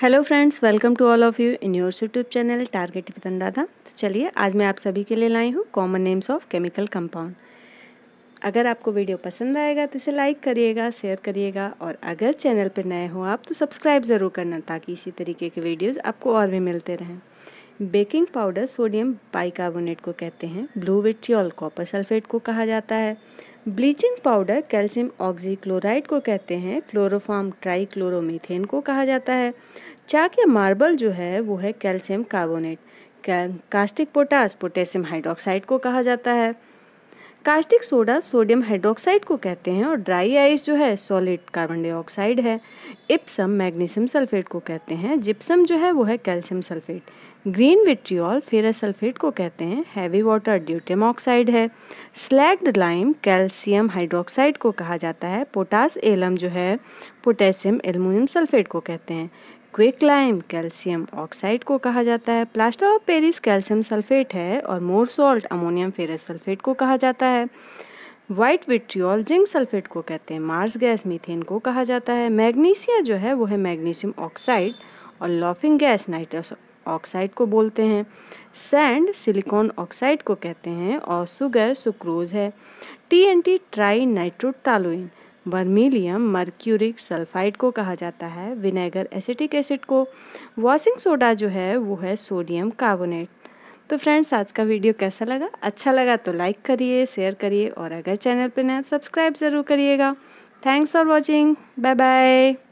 hello friends welcome to all of you in your YouTube channel target with Anuradha तो चलिए आज मैं आप सभी के लिए लाई हूँ common names of chemical compound अगर आपको वीडियो पसंद आएगा तो इसे लाइक करिएगा शेयर करिएगा और अगर चैनल पर नए हो आप तो सब्सक्राइब ज़रूर करना ताकि इसी तरीके के वीडियोज़ आपको और भी मिलते रहें बेकिंग पाउडर सोडियम बाइकार्बोनेट को कहते हैं ब्लू विट्रियल कॉपर सल्फेट को कहा जाता है ब्लीचिंग पाउडर कैल्शियम ऑक्सीक्लोराइड को कहते हैं क्लोरोफाम ट्राईक्लोरोमीथेन को कहा जाता है चाक या मार्बल जो है वो है calcium carbonate caustic potash potassium hydroxide को कहा जाता है कास्टिक सोडा सोडियम हाइड्रोक्साइड को कहते हैं और ड्राई आइस जो है सॉलिड कार्बन डाइऑक्साइड है इप्सम मैग्नीशियम सल्फेट को कहते हैं जिप्सम जो है वो है calcium sulphate green vitriol ferrous sulphate को कहते हैं हैवी वाटर ड्यूटियम ऑक्साइड है स्लैग्ड लाइम कैल्शियम हाइड्रोक्साइड को कहा जाता है पोटास एलम जो है पोटेशियम एलमोनियम सल्फेट को कहते हैं लाइम कैल्शियम ऑक्साइड को कहा जाता है plaster of Paris calcium sulphate है और Mohr salt ammonium ferrous sulphate को कहा जाता है व्हाइट विट्रियोल जिंक सल्फेट को कहते हैं मार्स गैस मीथेन को कहा जाता है मैग्नीशिया जो है वो है मैग्नीशियम ऑक्साइड और लॉफिंग गैस नाइट्रस ऑक्साइड को बोलते हैं सैंड सिलिकॉन ऑक्साइड को कहते हैं और सुगर सुक्रोज है T N T trinitrotoluene vermilion mercuric sulphide को कहा जाता है विनेगर एसिटिक एसिड को वॉशिंग सोडा जो है वो है सोडियम कार्बोनेट तो फ्रेंड्स आज का वीडियो कैसा लगा अच्छा लगा तो लाइक करिए शेयर करिए और अगर चैनल पर नया सब्सक्राइब ज़रूर करिएगा thanks for watching bye bye